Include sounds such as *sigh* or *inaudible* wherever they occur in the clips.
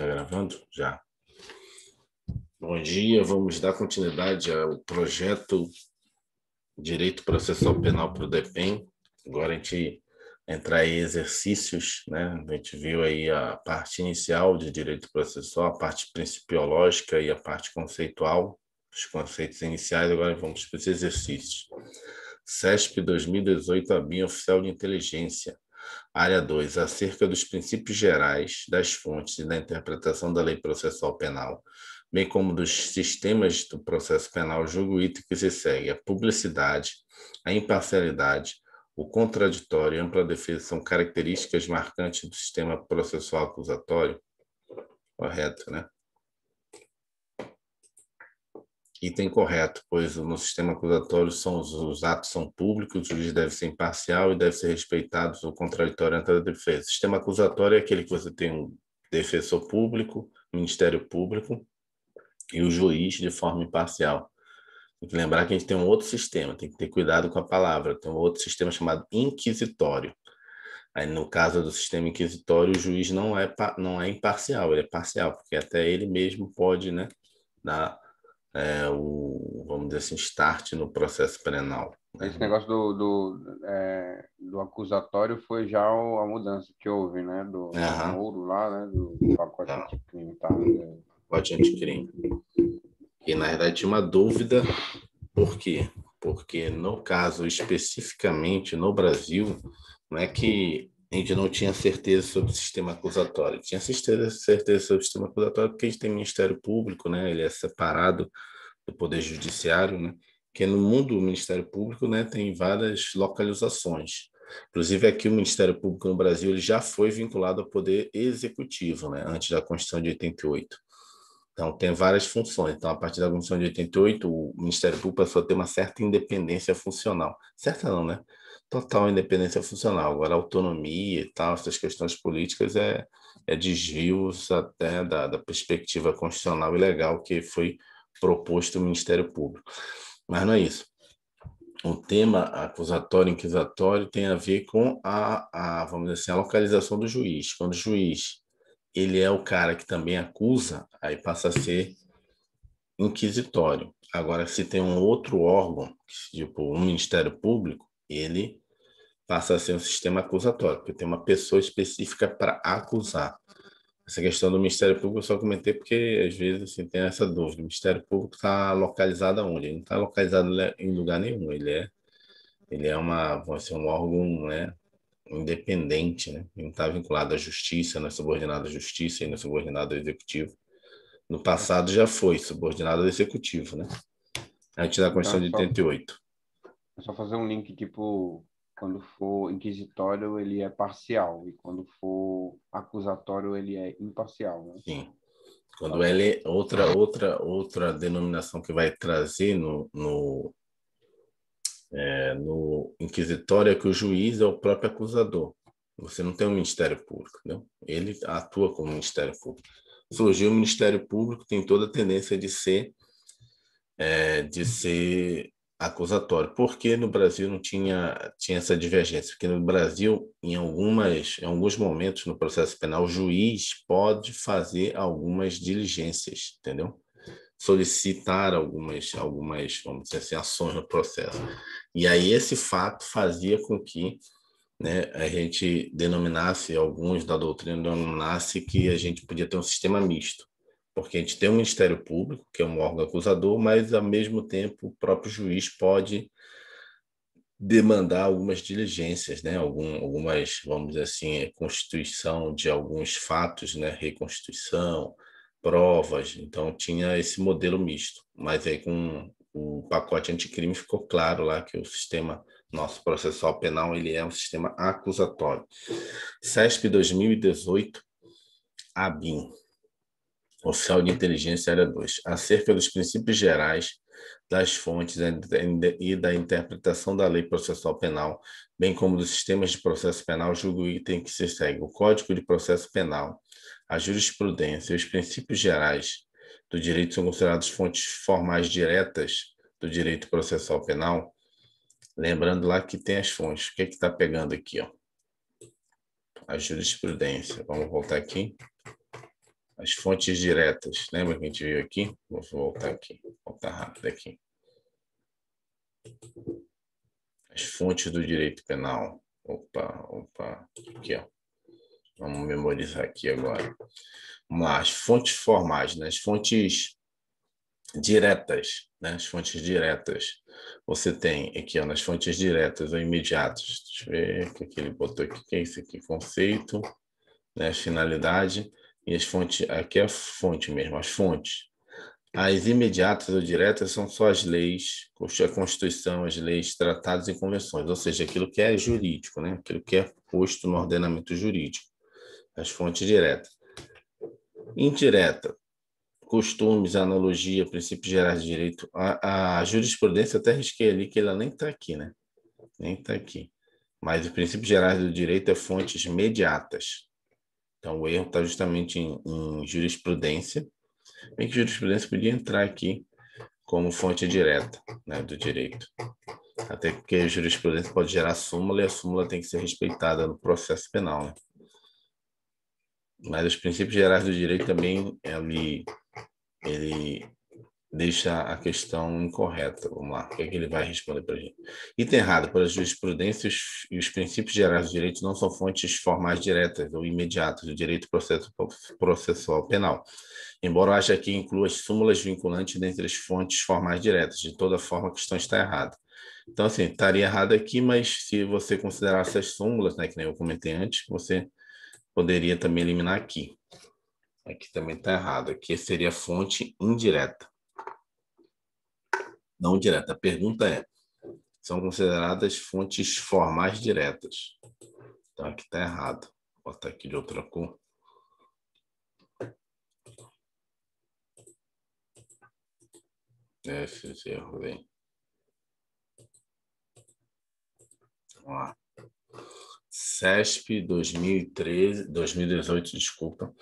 Está gravando? Já. Bom dia, vamos dar continuidade ao projeto Direito Processual Penal para o DEPEN. Agora a gente entrar em exercícios, né? A gente viu aí a parte inicial de direito processual, a parte principiológica e a parte conceitual, os conceitos iniciais, agora vamos para os exercícios. CESP 2018, a BIM Oficial de Inteligência. Área 2. Acerca dos princípios gerais das fontes e da interpretação da lei processual penal, bem como dos sistemas do processo penal, julgo o item que se segue. A publicidade, a imparcialidade, o contraditório e a ampla defesa são características marcantes do sistema processual acusatório. Correto, né? Item correto, pois no sistema acusatório são os, os atos são públicos, o juiz deve ser imparcial e deve ser respeitado o contraditório entre a defesa. O sistema acusatório é aquele que você tem um defensor público, Ministério Público e o juiz de forma imparcial. Tem que lembrar que a gente tem um outro sistema, tem que ter cuidado com a palavra. Tem um outro sistema chamado inquisitório. Aí, no caso do sistema inquisitório, o juiz não é, não é imparcial, ele é parcial, porque até ele mesmo pode né, dar é, o, vamos dizer assim, start no processo penal. Né? Esse negócio do, do, é, do acusatório foi já o, a mudança que houve, né? Do, uhum. do ouro lá, né? Do, pacote anticrime. Tá? Né? Pacote anticrime. E, na verdade, tinha uma dúvida, por quê? Porque, no caso, especificamente no Brasil, não é que a gente não tinha certeza sobre o sistema acusatório. Tinha certeza, certeza sobre o sistema acusatório porque a gente tem Ministério Público, né? Ele é separado do Poder Judiciário, né? Que no mundo o Ministério Público, né, tem várias localizações. Inclusive aqui o Ministério Público no Brasil ele já foi vinculado ao Poder Executivo, né? Antes da Constituição de 88. Então, tem várias funções. Então, a partir da Constituição de 88, o Ministério Público passou a ter uma certa independência funcional. Certa não, né? total independência funcional. Agora, autonomia e tal, essas questões políticas é, é desvios até da, da perspectiva constitucional e legal que foi proposto o Ministério Público. Mas não é isso. O tema acusatório inquisitório tem a ver com a, a vamos dizer assim, a localização do juiz. Quando o juiz ele é o cara que também acusa, aí passa a ser inquisitório. Agora, se tem um outro órgão, tipo um Ministério Público, ele passa a ser um sistema acusatório, porque tem uma pessoa específica para acusar. Essa questão do Ministério Público eu só comentei porque às vezes assim, tem essa dúvida. O Ministério Público está localizado aonde? Ele não está localizado né, em lugar nenhum. Ele é, ele é uma, vamos dizer, um órgão né, independente, né? ele não está vinculado à justiça, não é subordinado à justiça e não é subordinado ao executivo. No passado já foi subordinado ao executivo, né? antes da Constituição de 88. Tá, tá. É só fazer um link, tipo, quando for inquisitório, ele é parcial, e quando for acusatório, ele é imparcial. Né? Sim. Quando ele outra outra outra denominação que vai trazer no no, é, no inquisitório é que o juiz é o próprio acusador. Você não tem um Ministério Público, não? Ele atua como Ministério Público. Surgiu o Ministério Público tem toda a tendência de ser é, de ser acusatório. Porque no Brasil não tinha, tinha essa divergência? Porque no Brasil, em, algumas, em alguns momentos no processo penal, o juiz pode fazer algumas diligências, entendeu? Solicitar algumas, algumas vamos dizer assim, ações no processo. E aí esse fato fazia com que né, a gente denominasse, alguns da doutrina denominasse que a gente podia ter um sistema misto porque a gente tem o um Ministério Público, que é um órgão acusador, mas ao mesmo tempo o próprio juiz pode demandar algumas diligências, né? Algum, algumas, vamos dizer assim, constituição de alguns fatos, né? Reconstituição, provas. Então tinha esse modelo misto, mas aí com o pacote anticrime ficou claro lá que o sistema nosso processual penal ele é um sistema acusatório. CESP 2018, ABIN. Oficial de Inteligência Área 2, acerca dos princípios gerais das fontes e da interpretação da lei processual penal, bem como dos sistemas de processo penal, julgo o item que se segue, o Código de Processo Penal, a jurisprudência e os princípios gerais do direito são considerados fontes formais diretas do direito processual penal. Lembrando lá que tem as fontes. O que é que está pegando aqui? Ó? A jurisprudência. Vamos voltar aqui as fontes diretas. Lembra que a gente viu aqui? Vou voltar aqui, voltar rápido aqui. As fontes do direito penal. Opa, opa, aqui ó. Vamos memorizar aqui agora. Vamos lá, as fontes formais, né? as fontes diretas, né? as fontes diretas. Você tem aqui ó, nas fontes diretas ou imediatas. Deixa eu ver o que, é ele botou aqui. O que é isso aqui? Conceito, né? finalidade. E as fontes, aqui é a fonte mesmo, as fontes. As imediatas ou diretas são só as leis, a Constituição, as leis, tratados e convenções, ou seja, aquilo que é jurídico, né? aquilo que é posto no ordenamento jurídico, as fontes diretas. Indireta, costumes, analogia, princípios gerais de direito. A, a jurisprudência, até risquei ali que ela nem está aqui, né? Nem está aqui. Mas os princípios gerais do direito é fontes imediatas. Então, o erro está justamente em, em jurisprudência. Bem que jurisprudência podia entrar aqui como fonte direta né, do direito. Até porque a jurisprudência pode gerar súmula e a súmula tem que ser respeitada no processo penal. Né? Mas os princípios gerais do direito também, ele, ele deixa a questão incorreta. Vamos lá, o que, é que ele vai responder para a gente? Item errado, para a jurisprudência e os princípios gerais do direito não são fontes formais diretas ou imediatas do direito processo, processual penal, embora haja que inclua súmulas vinculantes dentre as fontes formais diretas. De toda forma, a questão está errada. Então, assim, estaria errado aqui, mas se você considerar essas súmulas, né, que nem eu comentei antes, você poderia também eliminar aqui. Aqui também está errado. Aqui seria fonte indireta não direta. A pergunta é: são consideradas fontes formais diretas? Então aqui está errado. Vou botar aqui de outra cor. Esses erros aí. Vamos lá. CESP 2013, 2018, desculpa.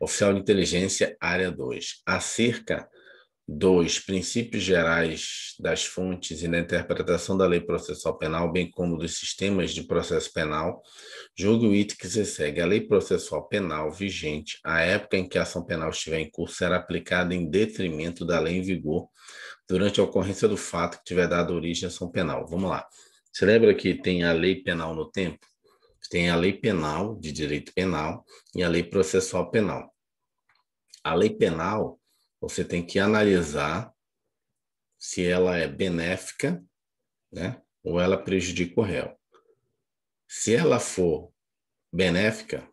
Oficial de Inteligência, área 2. Acerca 2. Princípios gerais das fontes e da interpretação da lei processual penal, bem como dos sistemas de processo penal, julgue o item que se segue. A lei processual penal vigente, à época em que a ação penal estiver em curso, será aplicada em detrimento da lei em vigor durante a ocorrência do fato que tiver dado origem à ação penal. Vamos lá. Você lembra que tem a lei penal no tempo? Tem a lei penal, de direito penal, e a lei processual penal. A lei penal você tem que analisar se ela é benéfica, né? Ou ela prejudica o réu. Se ela for benéfica,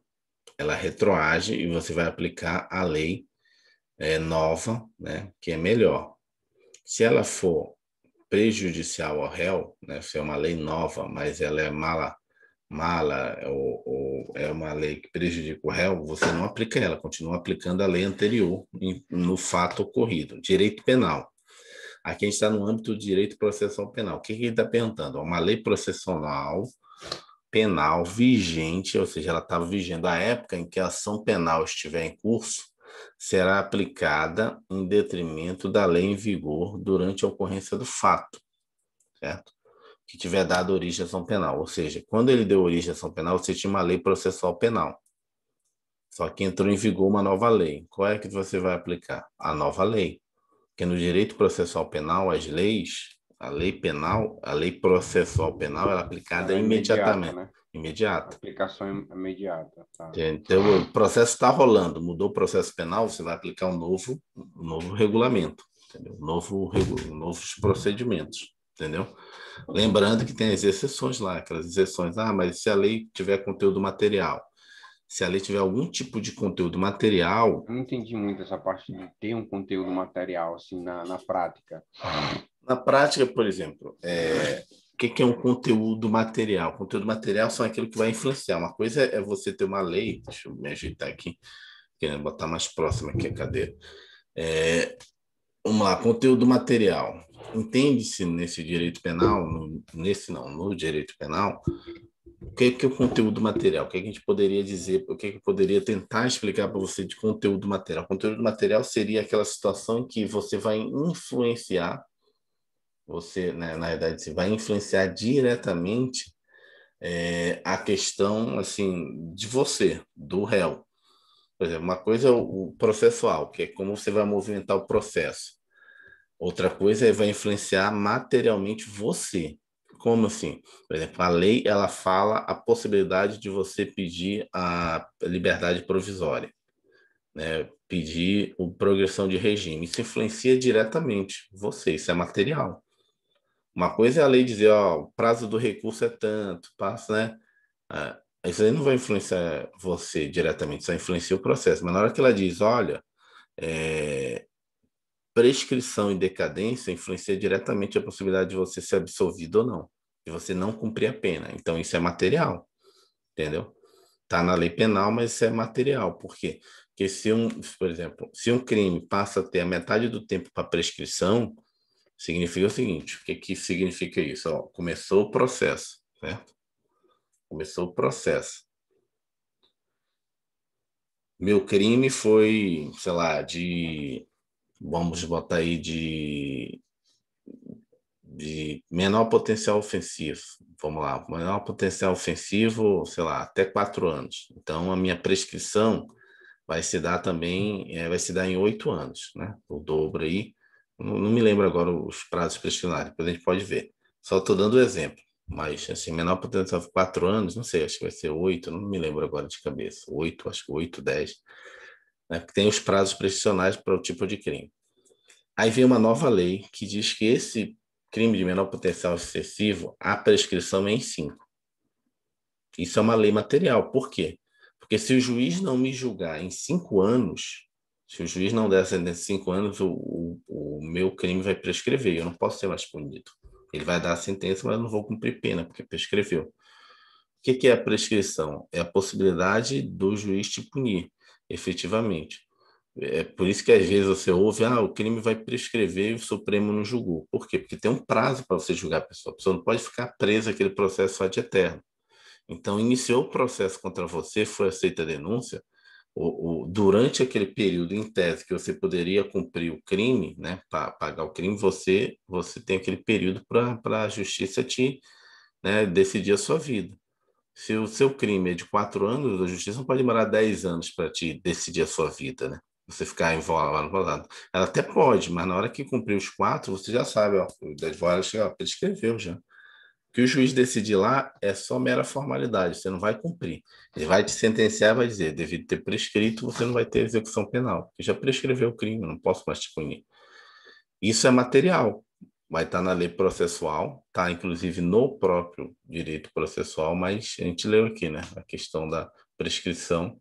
ela retroage e você vai aplicar a lei é, nova, né? Que é melhor. Se ela for prejudicial ao réu, né? Se é uma lei nova, mas ela é mala mala ou, ou, é uma lei que prejudica o réu, você não aplica ela, continua aplicando a lei anterior em, no fato ocorrido. Direito penal. Aqui a gente está no âmbito do direito processual penal. O que, que ele está perguntando? É uma lei processual penal vigente, ou seja, ela estava vigendo a época em que a ação penal estiver em curso, será aplicada em detrimento da lei em vigor durante a ocorrência do fato, certo? que tiver dado origem à ação penal. Ou seja, quando ele deu origem à ação penal, você tinha uma lei processual penal. Só que entrou em vigor uma nova lei. Qual é que você vai aplicar? A nova lei. Porque no direito processual penal, as leis, a lei penal, a lei processual penal ela é aplicada é imediatamente. Imediata. Né? imediata. Aplicação é imediata. Tá. Então, o processo está rolando. Mudou o processo penal, você vai aplicar um novo, um novo regulamento, entendeu? Um novo, um novos procedimentos entendeu? Lembrando que tem as exceções lá, aquelas exceções, ah, mas se a lei tiver conteúdo material, se a lei tiver algum tipo de conteúdo material... Eu não entendi muito essa parte de ter um conteúdo material, assim, na, na prática. Na prática, por exemplo, é, o que, que é um conteúdo material? conteúdo material são aquilo que vai influenciar. Uma coisa é você ter uma lei, deixa eu me ajeitar aqui, querendo botar mais próximo aqui a cadeira. É, Vamos lá, conteúdo material. Entende-se nesse direito penal, nesse não, no direito penal, o que é, que é o conteúdo material? O que, é que a gente poderia dizer, o que, é que eu poderia tentar explicar para você de conteúdo material? Conteúdo material seria aquela situação em que você vai influenciar, você, né, na verdade, você vai influenciar diretamente é, a questão assim de você, do réu. Por exemplo, uma coisa é o processual, que é como você vai movimentar o processo. Outra coisa é vai influenciar materialmente você. Como assim? Por exemplo, a lei ela fala a possibilidade de você pedir a liberdade provisória, né? pedir o progressão de regime. Isso influencia diretamente você, isso é material. Uma coisa é a lei dizer, ó, o prazo do recurso é tanto, passa, né? Ah, isso aí não vai influenciar você diretamente, só influencia o processo. Mas na hora que ela diz, olha, é, prescrição e decadência influencia diretamente a possibilidade de você ser absolvido ou não, de você não cumprir a pena. Então, isso é material, entendeu? Está na lei penal, mas isso é material. Por quê? Porque se um, por exemplo, se um crime passa a ter a metade do tempo para prescrição, significa o seguinte: o que, que significa isso? Ó, começou o processo, certo? Começou o processo. Meu crime foi, sei lá, de. Vamos botar aí de. De menor potencial ofensivo. Vamos lá, menor potencial ofensivo, sei lá, até quatro anos. Então, a minha prescrição vai se dar também, é, vai se dar em oito anos, né? O dobro aí. Não, não me lembro agora os prazos prescricionários, depois a gente pode ver. Só estou dando o exemplo mas assim, menor potencial de quatro anos, não sei, acho que vai ser oito, não me lembro agora de cabeça, oito, acho que oito, dez, né? Porque tem os prazos prescricionais para o tipo de crime. Aí vem uma nova lei que diz que esse crime de menor potencial excessivo, a prescrição é em cinco. Isso é uma lei material. Por quê? Porque se o juiz não me julgar em cinco anos, se o juiz não der a sentença em cinco anos, o, o, o meu crime vai prescrever, eu não posso ser mais punido. Ele vai dar a sentença, mas eu não vou cumprir pena, porque prescreveu. O que, é a prescrição? É a possibilidade do juiz te punir, efetivamente. É por isso que às vezes você ouve, ah, o crime vai prescrever e o Supremo não julgou. Por quê? Porque tem um prazo para você julgar a pessoa. A pessoa não pode ficar presa aquele processo só de eterno. Então, iniciou o processo contra você, foi aceita a denúncia, o, o, durante aquele período em tese que você poderia cumprir o crime, né, para pagar o crime, você você tem aquele período para a justiça te né, decidir a sua vida. Se o seu crime é de quatro anos, a justiça não pode demorar dez anos para te decidir a sua vida, né? Você ficar envolvido. Ela até pode, mas na hora que cumprir os quatro, você já sabe, ó, o advogado prescreveu já que o juiz decidir lá é só mera formalidade, você não vai cumprir. Ele vai te sentenciar e vai dizer, devido ter prescrito, você não vai ter execução penal, já prescreveu o crime, não posso mais te punir. Isso é material, vai estar tá na lei processual, está inclusive no próprio direito processual, mas a gente leu aqui, né, a questão da prescrição.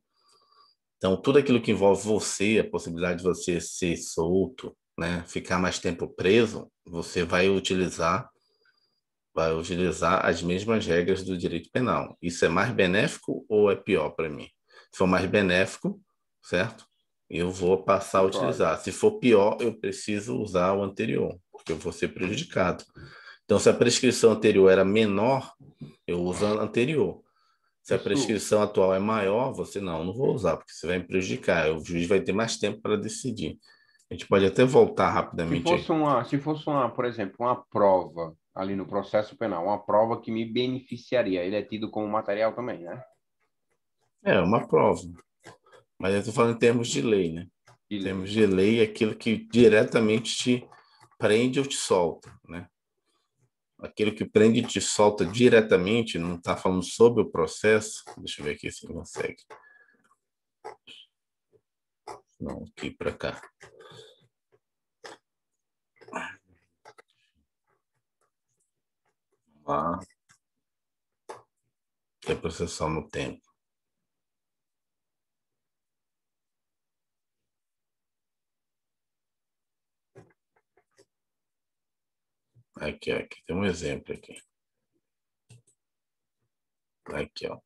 Então, tudo aquilo que envolve você, a possibilidade de você ser solto, né, ficar mais tempo preso, você vai utilizar vai utilizar as mesmas regras do direito penal. Isso é mais benéfico ou é pior para mim? Se for mais benéfico, certo? Eu vou passar a utilizar. Se for pior, eu preciso usar o anterior, porque eu vou ser prejudicado. Então, se a prescrição anterior era menor, eu uso a anterior. Se a prescrição atual é maior, você não, não vou usar, porque você vai me prejudicar. O juiz vai ter mais tempo para decidir. A gente pode até voltar rapidamente. Se fosse, uma, se fosse uma, por exemplo, uma prova ali no processo penal, uma prova que me beneficiaria. Ele é tido como material também, né? É, uma prova. Mas eu estou falando em termos de lei, né? Em termos de lei, é aquilo que diretamente te prende ou te solta, né? Aquilo que prende e te solta diretamente, não está falando sobre o processo. Deixa eu ver aqui se consegue. Não, aqui para cá. processão no tempo. Aqui, aqui tem um exemplo aqui. Aqui, ó.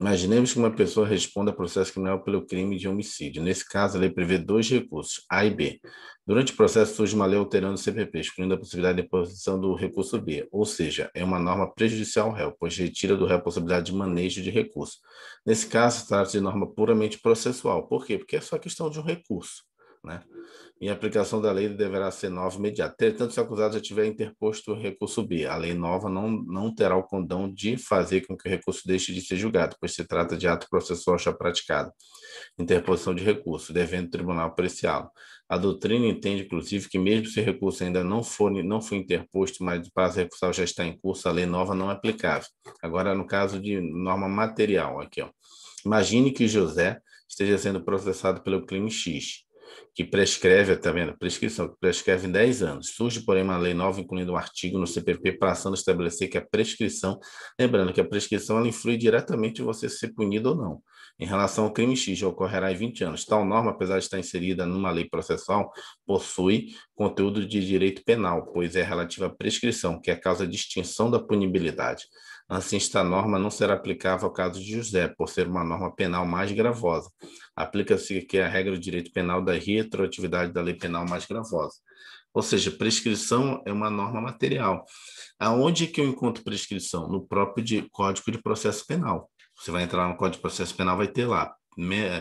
Imaginemos que uma pessoa responda a processo criminal pelo crime de homicídio. Nesse caso, a lei prevê dois recursos, A e B. Durante o processo, surge uma lei alterando o CPP, excluindo a possibilidade de imposição do recurso B, ou seja, é uma norma prejudicial ao réu, pois retira do réu a possibilidade de manejo de recurso. Nesse caso, trata-se de norma puramente processual. Por quê? Porque é só questão de um recurso né? Em aplicação da lei deverá ser nova imediata. tanto se o acusado já tiver interposto o recurso B, a lei nova não, não terá o condão de fazer com que o recurso deixe de ser julgado, pois se trata de ato processual já praticado. Interposição de recurso, devendo o tribunal apreciá-lo. A doutrina entende, inclusive, que mesmo se o recurso ainda não for, não foi interposto, mas o prazo recursal já está em curso, a lei nova não é aplicável. Agora, no caso de norma material, aqui, ó. Imagine que José esteja sendo processado pelo crime X que prescreve, está vendo? Prescrição, que prescreve em 10 anos. Surge, porém, uma lei nova, incluindo um artigo no CPP, passando a estabelecer que a prescrição, lembrando que a prescrição ela influi diretamente em você ser punido ou não. Em relação ao crime X, já ocorrerá em 20 anos. Tal norma, apesar de estar inserida numa lei processual, possui conteúdo de direito penal, pois é relativa à prescrição, que é a causa de extinção da punibilidade. Assim, esta norma não será aplicável ao caso de José, por ser uma norma penal mais gravosa. Aplica-se que é a regra do direito penal da retroatividade da lei penal mais gravosa. Ou seja, prescrição é uma norma material. Aonde é que eu encontro prescrição? No próprio de Código de Processo Penal. Você vai entrar no Código de Processo Penal, vai ter lá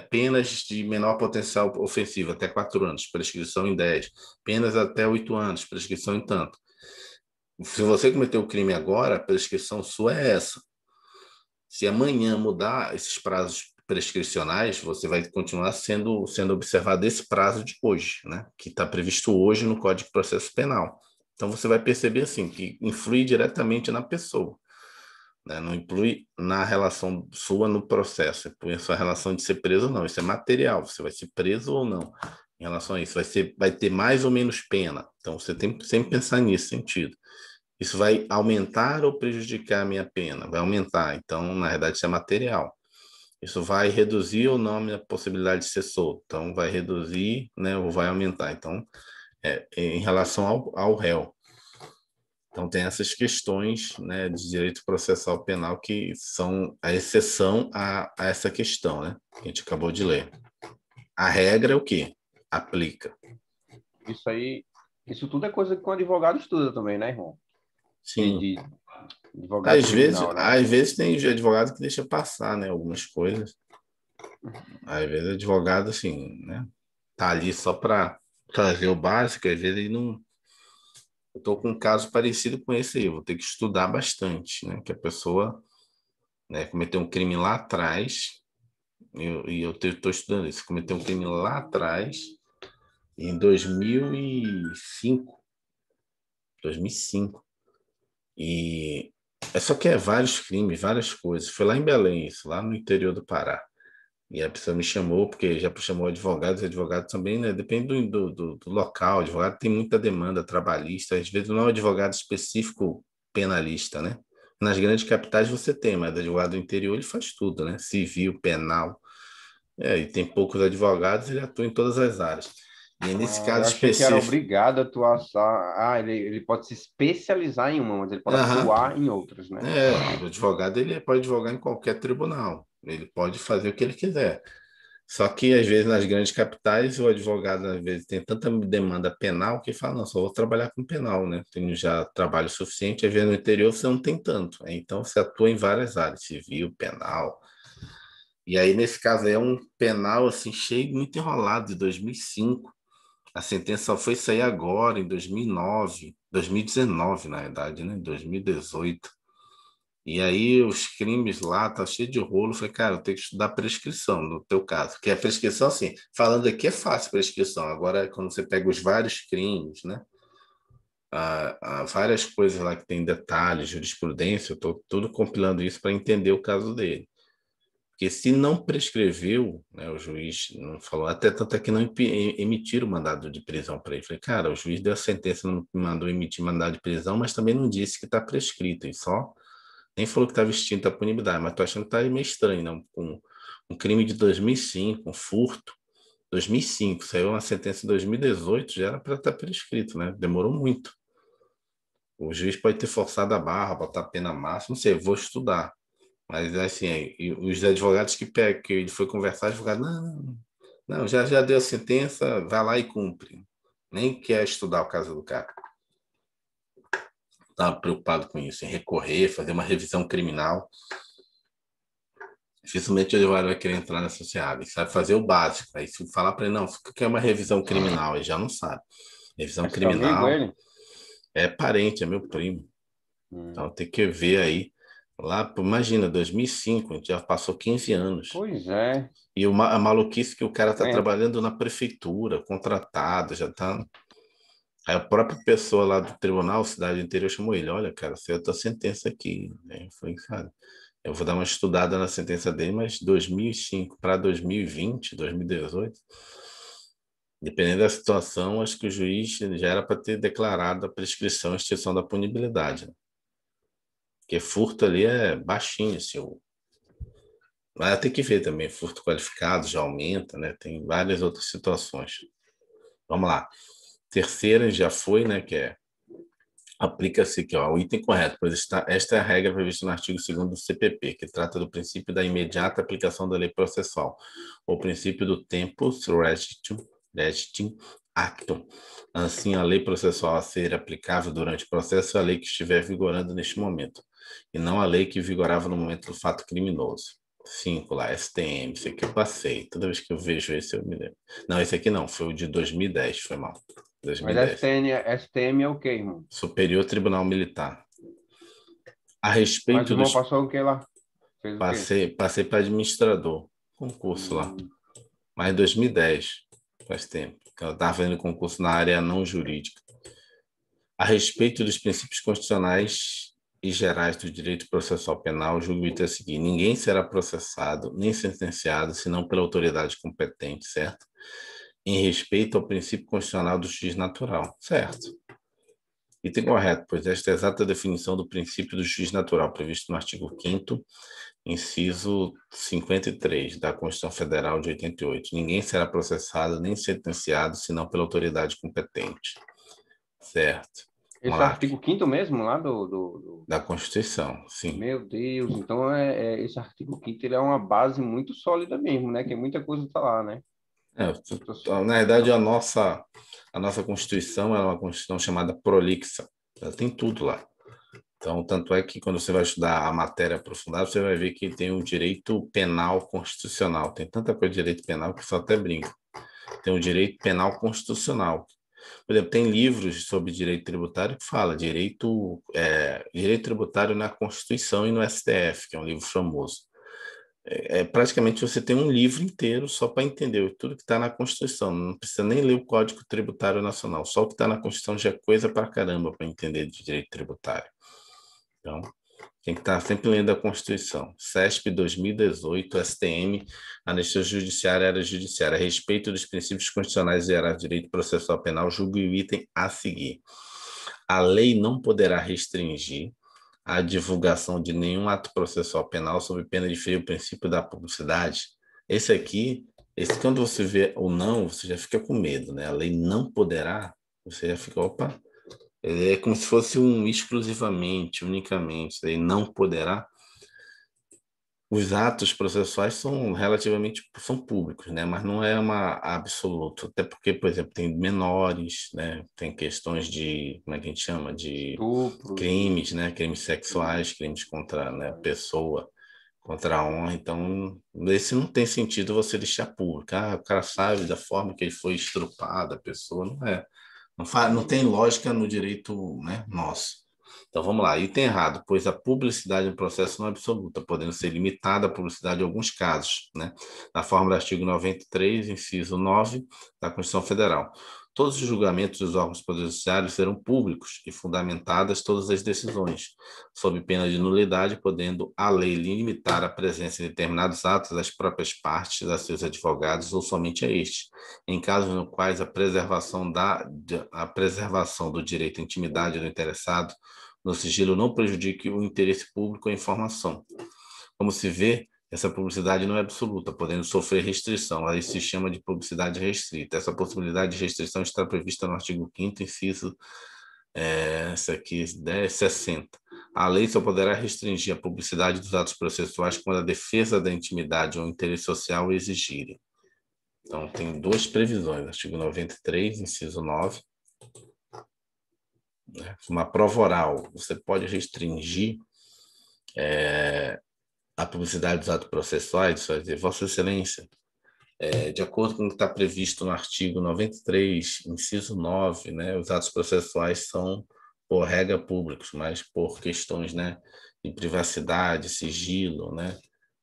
penas de menor potencial ofensivo, até 4 anos, prescrição em 10, penas até 8 anos, prescrição em tanto. Se você cometeu o crime agora, a prescrição sua é essa. Se amanhã mudar esses prazos prescricionais, você vai continuar sendo, sendo observado esse prazo de hoje, né? que está previsto hoje no Código de Processo Penal. Então, você vai perceber assim que influi diretamente na pessoa. Né? Não influi na relação sua no processo, em sua relação de ser preso ou não. Isso é material, você vai ser preso ou não em relação a isso. Vai, ser, vai ter mais ou menos pena. Então, você tem que sempre pensar nesse sentido. Isso vai aumentar ou prejudicar a minha pena? Vai aumentar. Então, na verdade, isso é material. Isso vai reduzir ou não a minha possibilidade de ser solto. Então, vai reduzir né, ou vai aumentar. Então, é, em relação ao, ao réu. Então, tem essas questões né, de direito processual penal que são a exceção a, a essa questão né, que a gente acabou de ler. A regra é o quê? aplica. Isso aí, isso tudo é coisa que um advogado estuda também, né, irmão? Sim. De, advogado às vezes, né? às vezes tem advogado que deixa passar, né, algumas coisas. Às vezes advogado assim, né, tá ali só para trazer o básico, às vezes ele não eu tô com um caso parecido com esse aí, vou ter que estudar bastante, né, que a pessoa né, cometeu um crime lá atrás, e eu estou estudando isso, cometeu um crime lá atrás, em 2005. 2005. E é só que é vários crimes, várias coisas. Foi lá em Belém, isso, lá no interior do Pará. E a pessoa me chamou, porque já chamou advogados, advogado também, né? Depende do, do, do local, o advogado tem muita demanda trabalhista, às vezes não é um advogado específico penalista, né? Nas grandes capitais você tem, mas advogado do interior ele faz tudo, né? Civil, penal. É, e tem poucos advogados, ele atua em todas as áreas. E nesse ah, caso específico. Ele era obrigado a atuar só. Ah, ele, ele pode se especializar em uma, mas ele pode Aham. atuar em outras, né? É, o advogado ele pode advogar em qualquer tribunal. Ele pode fazer o que ele quiser. Só que, às vezes, nas grandes capitais, o advogado, às vezes, tem tanta demanda penal que fala, não, só vou trabalhar com penal, né? Tenho já trabalho suficiente. Às vezes, no interior, você não tem tanto. É, então, você atua em várias áreas, civil, penal. E aí, nesse caso, aí, é um penal, assim, cheio, muito enrolado, de 2005 a sentença só foi sair agora, em 2009, 2019, na verdade, né? 2018. E aí os crimes lá, tá cheio de rolo. Falei, cara, eu tenho que estudar prescrição no teu caso. Que a prescrição, assim, falando aqui é fácil prescrição. Agora, quando você pega os vários crimes, né? Ah, ah, várias coisas lá que tem detalhes, jurisprudência, eu tô tudo compilando isso para entender o caso dele. Porque se não prescreveu, né, o juiz não falou, até tanto é que não emitiram o mandado de prisão para ele. Falei, cara, o juiz deu a sentença, não mandou emitir mandado de prisão, mas também não disse que está prescrito, e só nem falou que estava extinta a punibilidade, mas estou achando que está meio estranho, não? Né, com um crime de 2005, um furto, 2005, saiu uma sentença em 2018, já era para estar tá prescrito, né? Demorou muito. O juiz pode ter forçado a barra, botar a pena máxima, não sei, vou estudar. Mas assim, os advogados que, que ele foi conversar, advogado, não, não, já, já deu a sentença, vai lá e cumpre. Nem quer estudar o caso do cara. Estava tá preocupado com isso, em recorrer, fazer uma revisão criminal. Dificilmente o advogado vai querer entrar na sociedade, Ele sabe fazer o básico. Aí se falar para ele, não, o que é uma revisão criminal? Ele já não sabe. Revisão Acho tá criminal. É, é parente, é meu primo. Hum. Então tem que ver aí Lá, imagina, 2005, já passou 15 anos. Pois é. E uma, a maluquice que o cara está é. trabalhando na prefeitura, contratado, já está. Aí a própria pessoa lá do tribunal, cidade interior, chamou ele: olha, cara, saiu tua sentença aqui. Né? Eu falei, eu vou dar uma estudada na sentença dele, mas 2005 para 2020, 2018, dependendo da situação, acho que o juiz já era para ter declarado a prescrição, a extinção da punibilidade. Né? Porque furto ali é baixinho, assim. O... Mas tem que ver também, furto qualificado já aumenta, né? Tem várias outras situações. Vamos lá. Terceira já foi, né? Que é aplica-se aqui ó, o item correto, pois está, esta é a regra prevista no artigo 2 do CPP, que trata do princípio da imediata aplicação da lei processual, o princípio do tempus regit actum. Assim, a lei processual a ser aplicável durante o processo é a lei que estiver vigorando neste momento e não a lei que vigorava no momento do fato criminoso. 5 lá, STM, esse aqui eu passei. Toda vez que eu vejo esse, eu me lembro. Não, esse aqui não, foi o de 2010, foi mal. 2010. Mas STN, STM é o quê, irmão? Superior Tribunal Militar. A respeito irmão, dos... passou o quê lá? Fez passei passei para administrador, concurso hum. lá. Mas 2010, faz tempo. Eu estava fazendo concurso na área não jurídica. A respeito dos princípios constitucionais e gerais do direito processual penal, julgo item a seguir: ninguém será processado nem sentenciado senão pela autoridade competente, certo? Em respeito ao princípio constitucional do juiz natural, certo? Item correto, pois esta é a exata definição do princípio do juiz natural, previsto no artigo 5, inciso 53 da Constituição Federal de 88. Ninguém será processado nem sentenciado senão pela autoridade competente, certo? Esse artigo 5 mesmo, lá do, do, do, Da Constituição, sim. Meu Deus, então é, é esse artigo 5 ele é uma base muito sólida mesmo, né? Que muita coisa está lá, né? É, na verdade, a nossa, a nossa Constituição é uma Constituição chamada prolixa. Ela tem tudo lá. Então, tanto é que quando você vai estudar a matéria aprofundada, você vai ver que tem o um direito penal constitucional. Tem tanta coisa de direito penal que só até brinco. Tem o um direito penal constitucional, por exemplo, tem livros sobre direito tributário que fala direito, é, direito tributário na Constituição e no STF, que é um livro famoso. É, é praticamente você tem um livro inteiro só para entender tudo que está na Constituição. Não precisa nem ler o Código Tributário Nacional. Só o que está na Constituição já é coisa para caramba para entender de direito tributário. Então, tem que estar sempre lendo a Constituição. CESP 2018, STM, Anistia judiciária, Era judiciária. A respeito dos princípios constitucionais e área de direito processual penal, julgo o item a seguir. A lei não poderá restringir a divulgação de nenhum ato processual penal sob pena de ferir o princípio da publicidade. Esse aqui, esse quando você vê ou não, você já fica com medo, né? A lei não poderá, você já fica, opa, é como se fosse um exclusivamente, unicamente, e não poderá. Os atos processuais são relativamente são públicos, né? mas não é uma absoluta, até porque, por exemplo, tem menores, né? tem questões de, como é que a gente chama, de crimes, né? crimes sexuais, uhum. crimes contra né? a pessoa, contra a honra, então esse não tem sentido você deixar público, ah, o cara sabe da forma que ele foi estrupado, a pessoa, não é não, faz, não tem lógica no direito né, nosso. Então vamos lá, item errado, pois a publicidade no processo não é absoluta, podendo ser limitada a publicidade em alguns casos, né? na forma do artigo 93, inciso 9 da Constituição Federal. Todos os julgamentos dos órgãos do serão públicos e fundamentadas todas as decisões, sob pena de nulidade, podendo a lei limitar a presença em determinados atos das próprias partes, a seus advogados ou somente a este, em casos no quais a preservação, da, a preservação do direito à intimidade do interessado no sigilo não prejudique o interesse público à informação. Como se vê, essa publicidade não é absoluta, podendo sofrer restrição. Aí se chama de publicidade restrita. Essa possibilidade de restrição está prevista no artigo 5 inciso é, essa aqui, 10, né, 60. A lei só poderá restringir a publicidade dos atos processuais quando a defesa da intimidade ou interesse social exigirem. Então, tem duas previsões, artigo 93, inciso 9. Né, uma prova oral, você pode restringir é, a publicidade dos atos processuais, dizer, Vossa Excelência, é, de acordo com o que está previsto no artigo 93, inciso 9, né, os atos processuais são, por regra, públicos, mas por questões né, de privacidade, sigilo, né,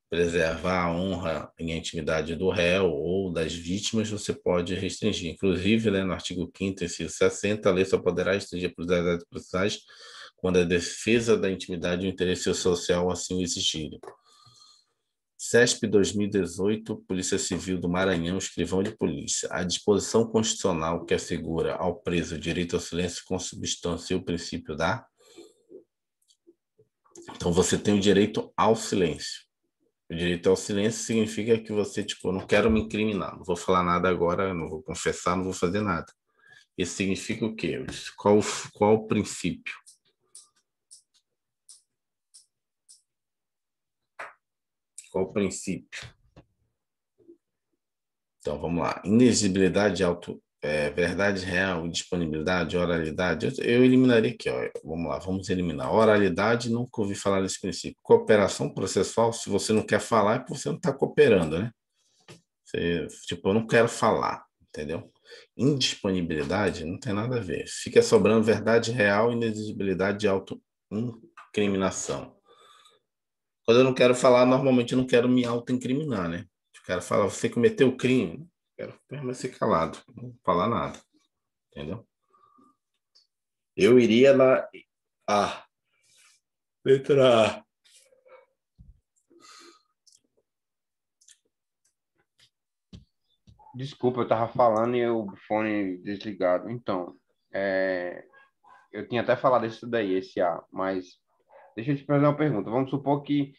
preservar a honra e a intimidade do réu ou das vítimas, você pode restringir. Inclusive, né, no artigo 5º, inciso 60, a lei só poderá restringir a publicidade dos processuais quando a defesa da intimidade e o interesse social assim exigirem. CESP 2018, Polícia Civil do Maranhão, Escrivão de Polícia. A disposição constitucional que assegura ao preso o direito ao silêncio e o princípio da. Então, você tem o direito ao silêncio. O direito ao silêncio significa que você, tipo, não quero me incriminar, não vou falar nada agora, não vou confessar, não vou fazer nada. Isso significa o quê? Qual, qual o princípio? Qual o princípio. Então vamos lá. Inexigibilidade, auto, é, verdade real, disponibilidade, oralidade. Eu, eu eliminaria aqui, ó. Vamos lá, vamos eliminar. Oralidade, nunca ouvi falar desse princípio. Cooperação processual, se você não quer falar, é porque você não está cooperando, né? Você, tipo, eu não quero falar, entendeu? Indisponibilidade não tem nada a ver. Fica sobrando verdade real, inexigibilidade de auto incriminação. Quando eu não quero falar, normalmente eu não quero me auto-incriminar, né? Eu quero falar, você cometeu crime. Eu quero permanecer calado, não falar nada. Entendeu? Eu iria na A. Letra A. Desculpa, eu tava falando e o fone desligado. Então, é, eu tinha até falado isso daí, esse A, mas deixa eu te fazer uma pergunta. Vamos supor que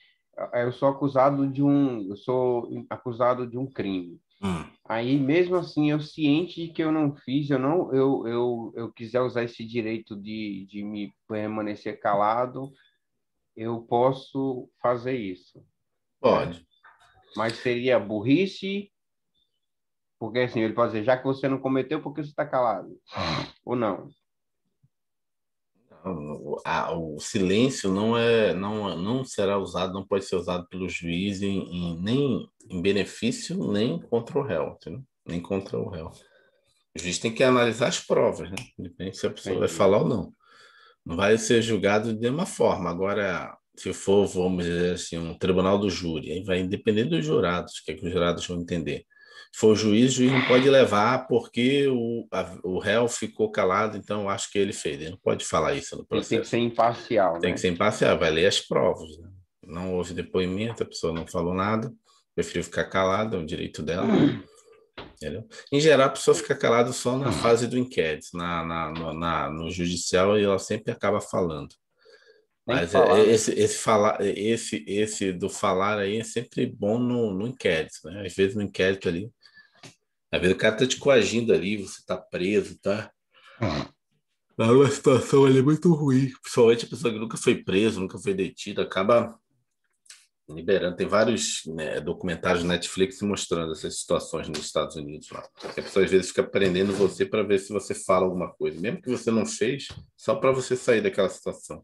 eh, eu sou acusado de um, eu sou acusado de um crime. Hum. Aí, mesmo assim, eu ciente de que eu não fiz, eu não, eu, eu, eu quiser usar esse direito de, de me permanecer calado, eu posso fazer isso. Pode. É. Mas seria burrice, porque assim, ele pode dizer, já que você não cometeu, por que você está calado? Ah. Ou não? a, o silêncio não é não não será usado não pode ser usado pelo juiz em, em nem em benefício nem contra o réu entendeu? nem contra o réu o juiz tem que analisar as provas né depende se a pessoa Entendi. vai falar ou não não vai ser julgado de uma forma agora se for vamos dizer assim um tribunal do júri aí vai depender dos jurados o que, é que os jurados vão entender o juiz, o juiz não pode levar porque o, a, o réu ficou calado, então eu acho que ele fez. Ele não pode falar isso no processo. Ele tem que ser imparcial. Tem né? que ser imparcial, vai ler as provas. Né? Não houve depoimento, a pessoa não falou nada, preferiu ficar calada, é um direito dela. Né? Entendeu? Em geral, a pessoa fica calada só na fase do inquérito, na, na, no, na, no judicial, e ela sempre acaba falando. Mas falar. É, né? esse, esse, falar, esse, esse do falar aí é sempre bom no, no inquérito, né? Às vezes no inquérito ali às vezes o cara tá te tipo, coagindo ali, você tá preso, tá? Ah. É uma situação ali muito ruim. Principalmente a pessoa que nunca foi presa, nunca foi detida, acaba liberando. Tem vários né, documentários na Netflix mostrando essas situações nos Estados Unidos lá. Que a pessoa às vezes fica prendendo você para ver se você fala alguma coisa, mesmo que você não fez, só para você sair daquela situação.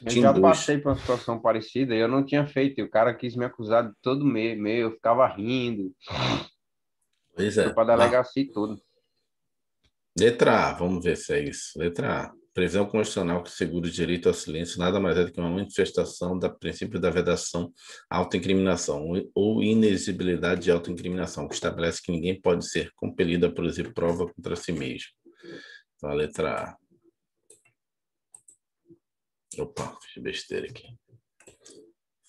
Eu Te já induz. passei por uma situação parecida e eu não tinha feito. E o cara quis me acusar de todo meio, meio eu ficava rindo. Pois é. Para delegacia e ah. tudo. Letra A, vamos ver se é isso. Letra A. Previsão constitucional que segura o direito ao silêncio nada mais é do que uma manifestação do princípio da vedação autoincriminação ou inexibilidade de autoincriminação, que estabelece que ninguém pode ser compelido a produzir prova contra si mesmo. Então, a letra A. Opa, fiz besteira aqui.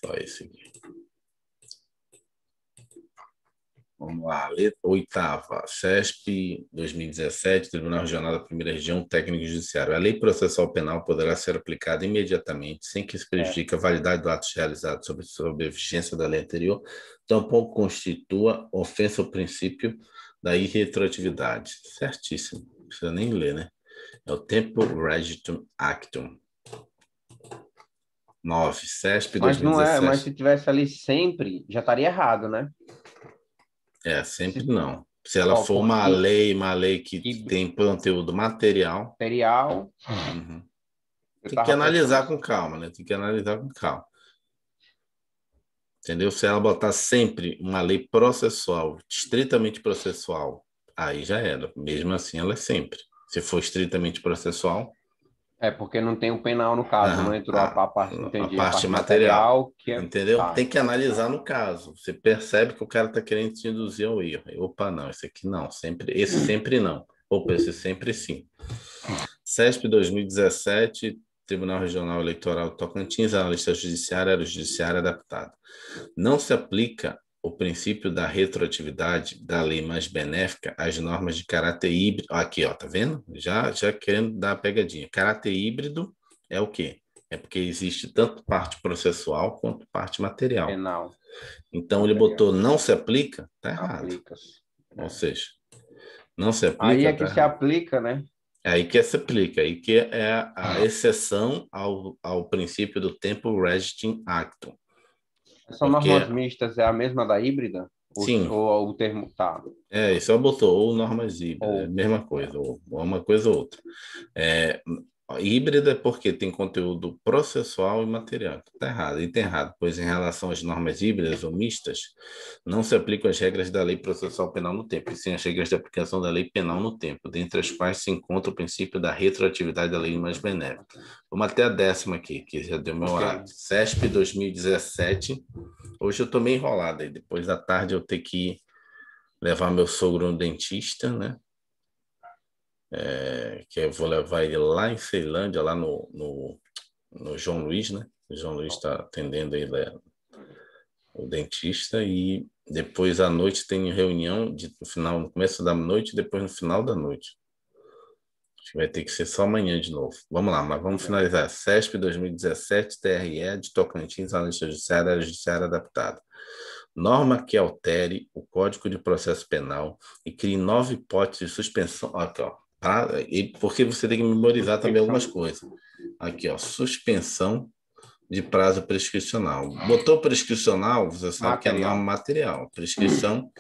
Só esse aqui. Vamos lá, letra oitava, CESP 2017, Tribunal Regional da Primeira Região, Técnico Judiciário. A lei processual penal poderá ser aplicada imediatamente, sem que se prejudique a validade do ato realizado sob, sobre a vigência da lei anterior, tampouco constitua ofensa ao princípio da irretroatividade. Certíssimo, não precisa nem ler, né? É o tempo regitum actum. 9, CESP 2017. Mas não é, mas se tivesse ali sempre, já estaria errado, né? É, sempre não. Se ela for uma lei, uma lei que, que... tem conteúdo material. Material. Uhum. Tem que analisar pensando. com calma, né? Tem que analisar com calma. Entendeu? Se ela botar sempre uma lei processual, estritamente processual, aí já era. Mesmo assim, ela é sempre. Se for estritamente processual, é, porque não tem o um penal no caso, não, não entrou a, ah, a, parte, entendi, a parte, a parte material, material. que é... Entendeu? Tá. Tem que analisar no caso. Você percebe que o cara está querendo te induzir ao erro. Opa, não, esse aqui não, sempre, esse sempre não. Opa, esse sempre sim. CESP 2017, Tribunal Regional Eleitoral Tocantins, analista judiciária, era o judiciário adaptado. Não se aplica o princípio da retroatividade da lei mais benéfica às normas de caráter híbrido. Aqui, ó, tá vendo? Já, já querendo dar a pegadinha. Caráter híbrido é o quê? É porque existe tanto parte processual quanto parte material. Penal. Então ele botou não se aplica, tá errado. Aplica Ou é. seja, não se aplica. Aí é tá que tá se errado. aplica, né? É aí que se aplica, aí que é a *clears throat* exceção ao, ao princípio do tempo regitim actum. São é porque... normas mistas, é a mesma da híbrida? Ou, Sim. Ou o termo tá. É, isso eu botou ou normas híbridas, ou... É mesma coisa, ou uma coisa ou outra. É, Híbrida porque tem conteúdo processual e material. Está errado, está errado, pois em relação às normas híbridas ou mistas, não se aplicam as regras da lei processual penal no tempo, e sim as regras de aplicação da lei penal no tempo, dentre as quais se encontra o princípio da retroatividade da lei mais benéfica. Vamos até a décima aqui, que já deu meu horário. CESP 2017. Hoje eu estou meio enrolado aí, depois da tarde eu tenho que levar meu sogro no dentista, né? é, que eu vou levar ele lá em Ceilândia, lá no, no, no João Luiz, né? O João Luiz está atendendo ele, né, o dentista, e depois à noite tem reunião de, no, final, no começo da noite e depois no final da noite. Acho que vai ter que ser só amanhã de novo. Vamos lá, mas vamos finalizar. CESP 2017, TRE de Tocantins, analista judiciária, área judiciária adaptada. Norma que altere o Código de Processo Penal e crie nove hipóteses de suspensão. Aqui, ó, Tá? E porque você tem que memorizar também algumas coisas. Aqui, ó, suspensão de prazo prescricional. Botou prescricional, você sabe material. que é norma material. Prescrição.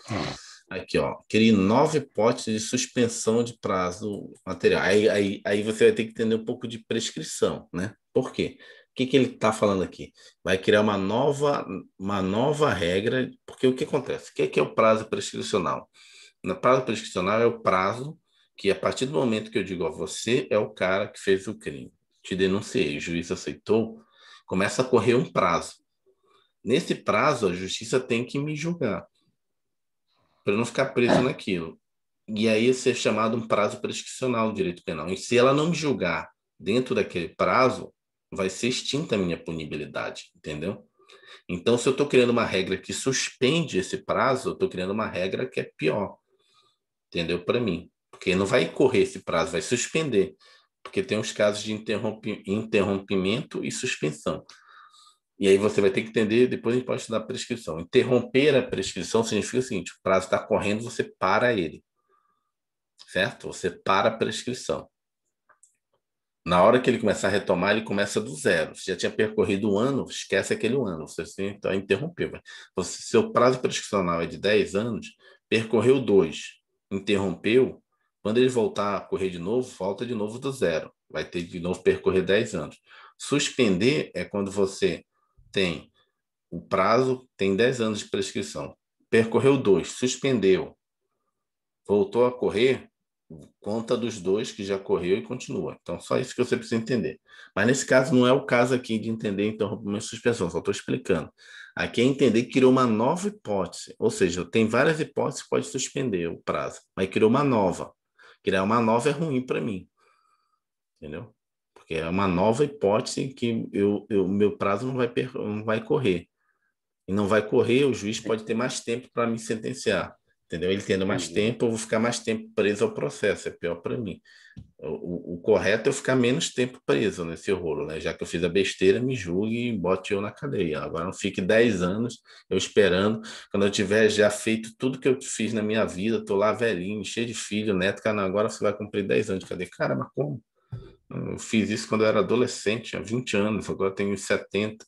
Aqui, ó, crie nove potes de suspensão de prazo material. Aí, aí, aí você vai ter que entender um pouco de prescrição, né? Por quê? O que, que ele está falando aqui? Vai criar uma nova, uma nova regra, porque o que acontece? O que, que é o prazo prescricional? O prazo prescricional é o prazo que a partir do momento que eu digo, ó, você é o cara que fez o crime, te denunciei, o juiz aceitou, começa a correr um prazo. Nesse prazo, a justiça tem que me julgar, para não ficar preso naquilo. E aí ser é chamado um prazo prescricional do direito penal. E se ela não me julgar dentro daquele prazo, vai ser extinta a minha punibilidade, entendeu? Então, se eu estou criando uma regra que suspende esse prazo, eu estou criando uma regra que é pior, entendeu? Para mim porque não vai correr esse prazo, vai suspender, porque tem os casos de interrompimento e suspensão. E aí você vai ter que entender, depois a gente pode estudar a prescrição. Interromper a prescrição significa o seguinte, o prazo está correndo, você para ele. Certo? Você para a prescrição. Na hora que ele começar a retomar, ele começa do zero. Se já tinha percorrido um ano, esquece aquele ano. Você então, interrompeu. Você, seu prazo prescricional é de 10 anos, percorreu dois, interrompeu, quando ele voltar a correr de novo, volta de novo do zero. Vai ter de novo percorrer 10 anos. Suspender é quando você tem o prazo, tem 10 anos de prescrição. Percorreu dois, suspendeu, voltou a correr, conta dos dois que já correu e continua. Então, só isso que você precisa entender. Mas nesse caso, não é o caso aqui de entender então uma suspensão, só estou explicando. Aqui é entender que criou uma nova hipótese, ou seja, tem várias hipóteses que pode suspender o prazo, mas criou uma nova. Criar é uma nova é ruim para mim, entendeu? Porque é uma nova hipótese que eu, eu meu prazo não vai, não vai correr. E não vai correr, o juiz pode ter mais tempo para me sentenciar entendeu? Ele tendo mais tempo, eu vou ficar mais tempo preso ao processo, é pior para mim. O, o, correto é eu ficar menos tempo preso nesse rolo, né? Já que eu fiz a besteira, me julgue e bote eu na cadeia. Agora não fique 10 anos eu esperando, quando eu tiver já feito tudo que eu fiz na minha vida, tô lá velhinho, cheio de filho, neto, cara, agora você vai cumprir 10 anos de cadeia. Cara, mas como? Eu fiz isso quando eu era adolescente, há 20 anos, agora tenho 70.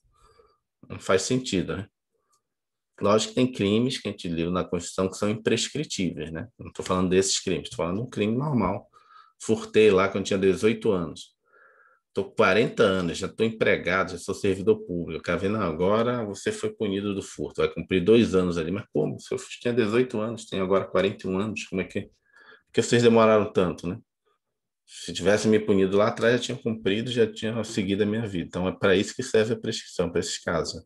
Não faz sentido, né? Lógico que tem crimes que a gente leu na Constituição que são imprescritíveis, né? Não estou falando desses crimes, estou falando de um crime normal. Furtei lá quando tinha 18 anos. Estou 40 anos, já estou empregado, já sou servidor público. Tá vendo? Agora você foi punido do furto, vai cumprir dois anos ali. Mas como? Se eu tinha 18 anos, tenho agora 41 anos, como é que. Por que vocês demoraram tanto, né? Se tivesse me punido lá atrás, já tinha cumprido, já tinha seguido a minha vida. Então, é para isso que serve a prescrição, para esses casos.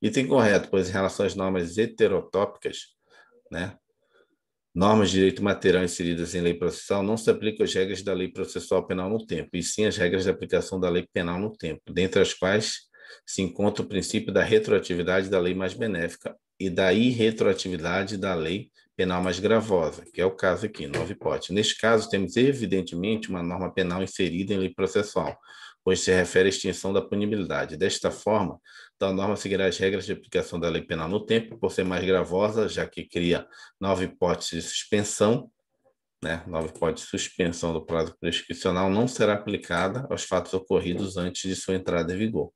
Item né? correto, pois em relação às normas heterotópicas, né? Normas de direito material inseridas em lei processual não se aplicam às regras da lei processual penal no tempo, e sim às regras de aplicação da lei penal no tempo, dentre as quais se encontra o princípio da retroatividade da lei mais benéfica e da irretroatividade da lei penal mais gravosa, que é o caso aqui, nove hipóteses. Neste caso, temos evidentemente uma norma penal inserida em lei processual, pois se refere à extinção da punibilidade. Desta forma, tal norma seguirá as regras de aplicação da lei penal no tempo, por ser mais gravosa, já que cria nova hipótese de suspensão, né? nova hipótese de suspensão do prazo prescricional, não será aplicada aos fatos ocorridos antes de sua entrada em vigor.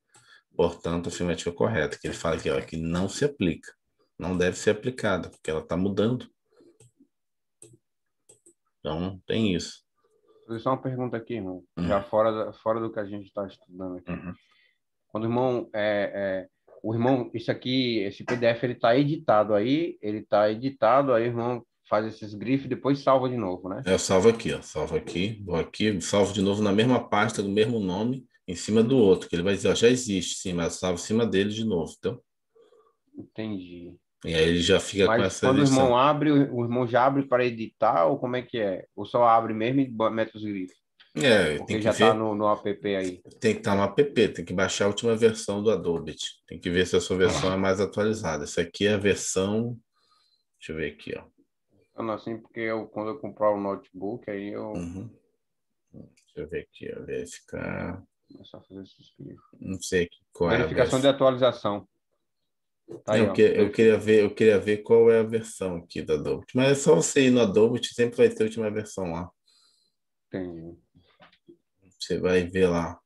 Portanto, a afirmativa correta, que ele fala aqui, ó, que não se aplica, não deve ser aplicada, porque ela está mudando. Então, tem isso. Só uma pergunta aqui, irmão, uhum. já fora, fora do que a gente está estudando aqui. Uhum. Quando o irmão, é, é, o irmão, isso aqui, esse PDF, ele está editado aí, ele está editado, aí o irmão faz esses grifes e depois salva de novo, né? Eu é, salvo aqui, ó, salvo aqui, vou aqui, salvo de novo na mesma pasta, do mesmo nome, em cima do outro, que ele vai dizer, ó, já existe, sim, mas salvo em cima dele de novo, então. Entendi. E aí ele já fica Mas com essa quando o irmão abre, o irmão já abre para editar ou como é que é? Ou só abre mesmo e mete os grifos? É, tem que já ver, tá no, no app aí. Tem que estar tá no app, tem que baixar a última versão do Adobe. Tem que ver se a sua versão é mais atualizada. Essa aqui é a versão. Deixa eu ver aqui, ó. Não, assim, porque eu, quando eu comprar o um notebook, aí eu. Uhum. Deixa eu ver aqui, ó. Verificar. fazer esses Não sei qual Verificação é. Verificação de atualização. Tá aí, eu, que, eu, queria ver, eu queria ver qual é a versão aqui da Adobe. Mas é só você ir no Adobe, sempre vai ter a última versão lá. Entendi. Você vai ver lá.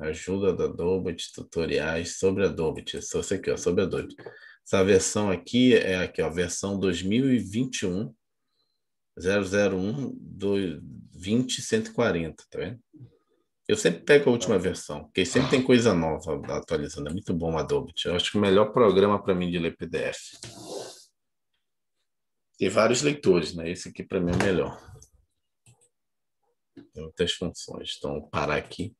Ajuda da Adobe, tutoriais sobre Adobe. Só isso aqui, ó, sobre Adobe. Essa versão aqui é aqui, ó, versão 2021 001 20 140, tá vendo? Eu sempre pego a última tá. versão, porque sempre tem coisa nova atualizando. É muito bom o Adobe. Eu acho que o melhor programa para mim de ler PDF. Tem vários leitores, né? Esse aqui para mim é o melhor. Tem outras funções. Então, vou parar aqui.